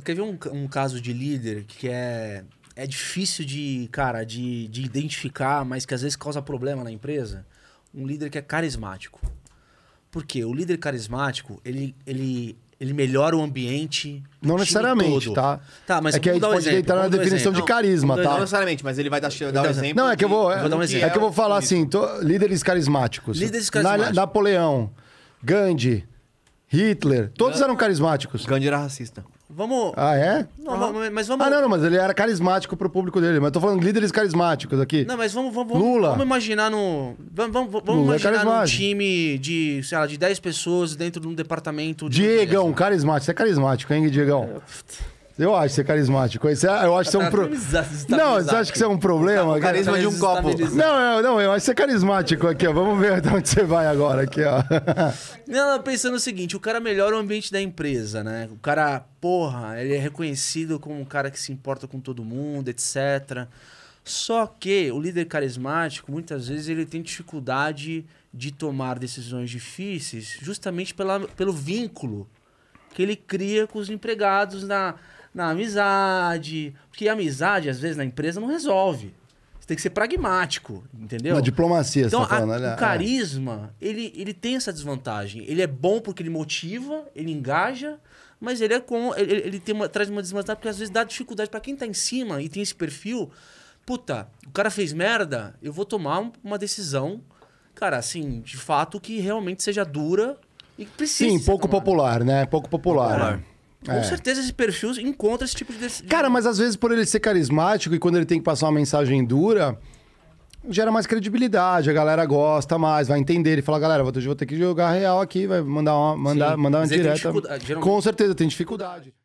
Quer ver um, um caso de líder que é, é difícil de, cara, de, de identificar, mas que às vezes causa problema na empresa? Um líder que é carismático. Por quê? O líder carismático, ele, ele, ele melhora o ambiente. Não necessariamente, todo. tá? Tá, mas é que a gente um pode entrar na definição de carisma, não, tá? Não necessariamente, mas ele vai dar, dar um então, exemplo. Não, é que eu vou. É, vou um é, é que eu vou falar assim: tô, líderes carismáticos. Líderes carismáticos. Na, Napoleão, Gandhi, Hitler, todos eram carismáticos. Gandhi era racista. Vamos. Ah, é? Não, vamos- mas vamos. Ah, não, não, mas ele era carismático pro público dele. Mas tô falando líderes carismáticos aqui. Não, mas vamos, vamos, Lula. vamos imaginar no. Vamos, vamos, vamos Lula é imaginar num time de, sei lá, de 10 pessoas dentro de um departamento de. Diegão, carismático. Você é carismático, hein, Diegão? É, eu acho ser é carismático. Ah, eu acho que é um pro... Não, você acha que isso é um problema? carisma de um copo. Não, não, não, eu acho que é carismático aqui, ó. Vamos ver onde você vai agora aqui, ó. Não, pensando o seguinte, o cara melhora o ambiente da empresa, né? O cara, porra, ele é reconhecido como um cara que se importa com todo mundo, etc. Só que o líder carismático, muitas vezes, ele tem dificuldade de tomar decisões difíceis justamente pela, pelo vínculo que ele cria com os empregados na na amizade. Porque amizade, às vezes, na empresa não resolve. Você tem que ser pragmático, entendeu? Na diplomacia, então, você tá falando. A, o é. carisma, é. ele, ele tem essa desvantagem. Ele é bom porque ele motiva, ele engaja, mas ele é com. Ele, ele tem uma, traz uma desvantagem porque às vezes dá dificuldade para quem tá em cima e tem esse perfil. Puta, o cara fez merda, eu vou tomar uma decisão, cara, assim, de fato que realmente seja dura e que precisa. Sim, pouco popular, né? Pouco popular. popular. Com é. certeza esse perfil encontra esse tipo de. Cara, mas às vezes por ele ser carismático e quando ele tem que passar uma mensagem dura, gera mais credibilidade, a galera gosta mais, vai entender e fala, galera, vou ter, vou ter que jogar real aqui, vai mandar uma, mandar, mandar uma direta. Com certeza, tem dificuldade.